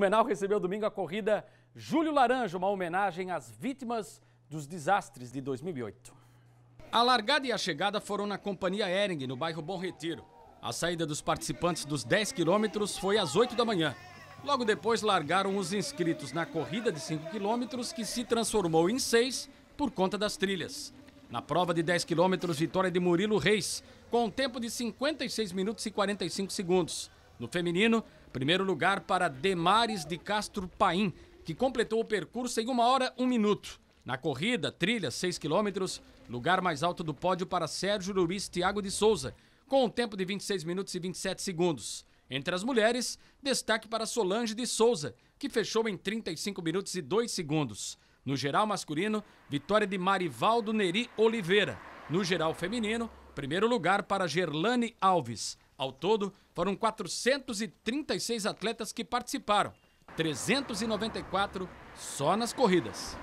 Blumenau recebeu domingo a corrida Júlio Laranja, uma homenagem às vítimas dos desastres de 2008. A largada e a chegada foram na Companhia Ering, no bairro Bom Retiro. A saída dos participantes dos 10 quilômetros foi às 8 da manhã. Logo depois largaram os inscritos na corrida de 5 quilômetros, que se transformou em 6 por conta das trilhas. Na prova de 10 quilômetros, vitória de Murilo Reis, com um tempo de 56 minutos e 45 segundos. No feminino, primeiro lugar para Demares de Castro Paim, que completou o percurso em 1 hora 1 minuto. Na corrida, trilha 6 quilômetros, lugar mais alto do pódio para Sérgio Luiz Tiago de Souza, com um tempo de 26 minutos e 27 segundos. Entre as mulheres, destaque para Solange de Souza, que fechou em 35 minutos e 2 segundos. No geral masculino, vitória de Marivaldo Neri Oliveira. No geral feminino, primeiro lugar para Gerlane Alves. Ao todo, foram 436 atletas que participaram, 394 só nas corridas.